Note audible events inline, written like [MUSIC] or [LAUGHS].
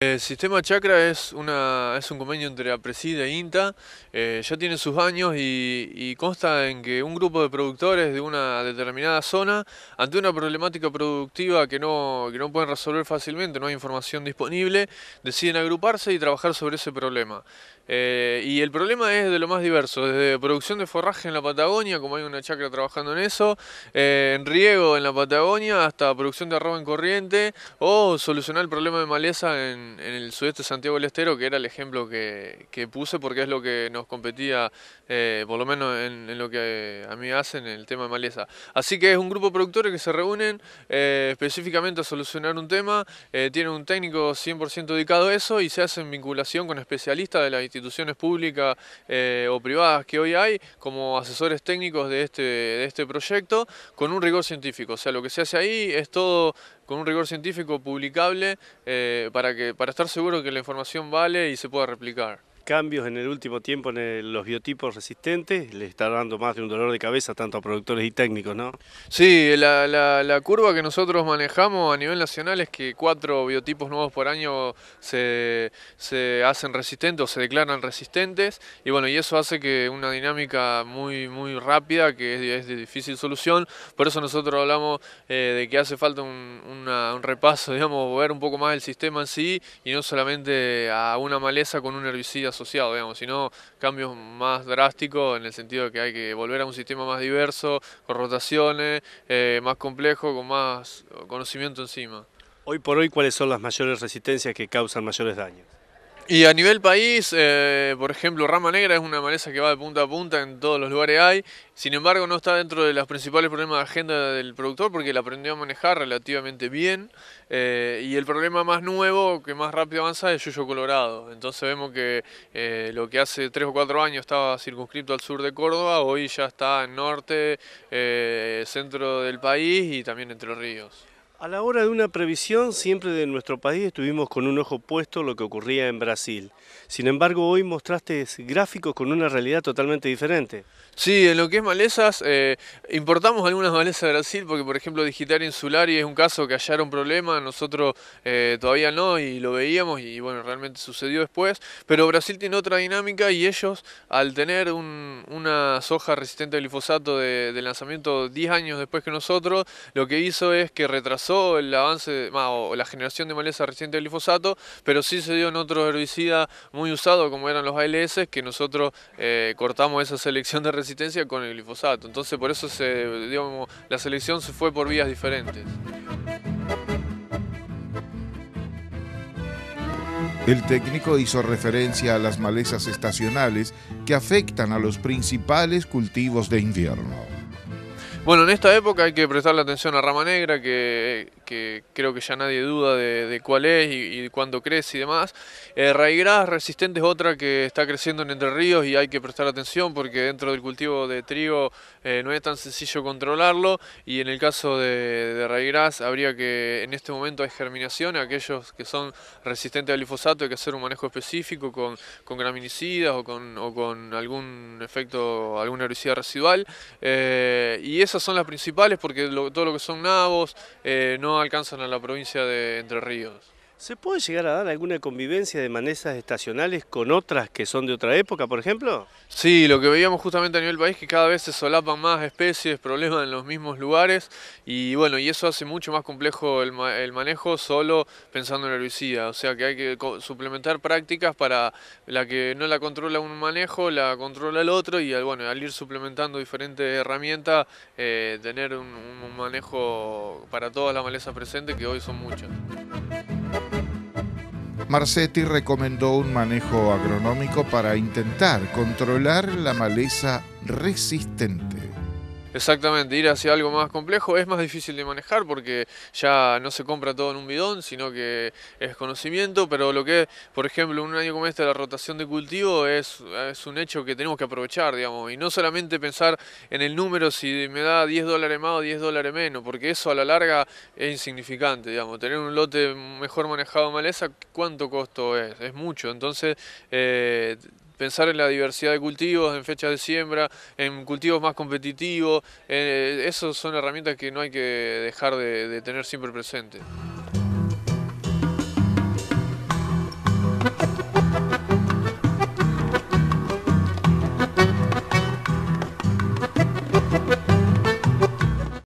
El eh, sistema Chakra es, una, es un convenio entre APRESID e INTA, eh, ya tiene sus años y, consta en que un grupo de productores de una determinada zona, ante una problemática productiva que no pueden resolver fácilmente, no hay información disponible, deciden agruparse y trabajar sobre ese problema. Eh, y el problema es de lo más diverso, desde producción de forraje en la Patagonia, como hay una chacra trabajando en eso, eh, en riego en la Patagonia, hasta producción de arroz en corriente, o solucionar el problema de maleza en, el sudeste de Santiago del Estero, que era el ejemplo que, puse porque es lo que nos competía, eh, por lo menos en, lo que a mí hacen, el tema de maleza. Así que es un grupo de productores que se reúnen específicamente a solucionar un tema, tienen un técnico 100% dedicado a eso y se hacen vinculación con especialistas de la instituciones públicas eh, o privadas que hoy hay como asesores técnicos de este, de este proyecto con un rigor científico. O sea, lo que se hace ahí es todo con un rigor científico publicable eh, para, que, para estar seguro que la información vale y se pueda replicar cambios en el último tiempo en los biotipos resistentes le está dando más de un dolor de cabeza tanto a productores y técnicos, ¿no? Sí, la, curva que nosotros manejamos a nivel nacional es que cuatro biotipos nuevos por año se, hacen resistentes o se declaran resistentes y bueno, y eso hace que una dinámica muy, rápida que es, de difícil solución, por eso nosotros hablamos eh, de que hace falta un, un repaso, [LAUGHS] digamos, ver un poco más el sistema en sí y no solamente a una maleza con un herbicida digamos, sino cambios más drásticos en el sentido de que hay que volver a un sistema más diverso, con rotaciones, eh, más complejo, con más conocimiento encima. Hoy por hoy, ¿cuáles son las mayores resistencias que causan mayores daños? Y a nivel país, eh, por ejemplo, Rama Negra es una maleza que va de punta a punta, en todos los lugares hay. Sin embargo, no está dentro de los principales problemas de agenda del productor porque la aprendió a manejar relativamente bien. Eh, y el problema más nuevo, que más rápido avanza, es Yuyo Colorado. Entonces vemos que eh, lo que hace tres o cuatro años estaba circunscripto al sur de Córdoba, hoy ya está en norte, centro del país y también entre los ríos. A la hora de una previsión, siempre de nuestro país estuvimos con un ojo puesto lo que ocurría en Brasil. Sin embargo, hoy mostraste gráficos con una realidad totalmente diferente. Sí, en lo que es malezas, eh, importamos algunas malezas de Brasil, porque por ejemplo Digital y es un caso que hallaron problema, nosotros eh, todavía no y lo veíamos y bueno, realmente sucedió después, pero Brasil tiene otra dinámica y ellos al tener una soja resistente al glifosato de, lanzamiento 10 años después que nosotros, lo que hizo es que retrasó el avance o la generación de maleza reciente del glifosato, pero sí se dio en otros herbicidas muy usados como eran los ALS, que nosotros eh, cortamos esa selección de resistencia con el glifosato. Entonces por eso la selección se fue por vías diferentes. El técnico hizo referencia a las malezas estacionales que afectan a los principales cultivos de invierno. Bueno, en esta época hay que prestarle atención a Rama Negra, que que creo que ya nadie duda de, cuál es y, cuándo crece y demás. Eh, Raigras resistente es otra que está creciendo en Entre Ríos y hay que prestar atención porque dentro del cultivo de trigo eh, no es tan sencillo controlarlo y en el caso de, de Raigras habría que, en este momento hay germinación, aquellos que son resistentes al glifosato hay que hacer un manejo específico con, graminicidas o con, algún efecto, alguna herbicida residual eh, y esas son las principales porque todo lo que son nabos, eh, no alcanzan a la provincia de Entre Ríos. ¿Se puede llegar a dar alguna convivencia de malezas estacionales con otras que son de otra época, por ejemplo? Sí, lo que veíamos justamente a nivel país es que cada vez se solapan más especies, problemas en los mismos lugares y bueno, y eso hace mucho más complejo el, manejo solo pensando en la herbicida, o sea que hay que suplementar prácticas para la que no la controla un manejo, la controla el otro y bueno, al ir suplementando diferentes herramientas, eh, tener un manejo para todas las malezas presentes que hoy son muchas. Marcetti recomendó un manejo agronómico para intentar controlar la maleza resistente. Exactamente, ir hacia algo más complejo es más difícil de manejar porque ya no se compra todo en un bidón, sino que es conocimiento, pero lo que, por ejemplo, un año como este la rotación de cultivo es, un hecho que tenemos que aprovechar, digamos, y no solamente pensar en el número si me da 10 dólares más o 10 dólares menos, porque eso a la larga es insignificante, digamos, tener un lote mejor manejado de maleza, ¿cuánto costo es? Es mucho, entonces... Eh, pensar en la diversidad de cultivos, en fechas de siembra, en cultivos más competitivos, eh, esas son herramientas que no hay que dejar de, de tener siempre presentes.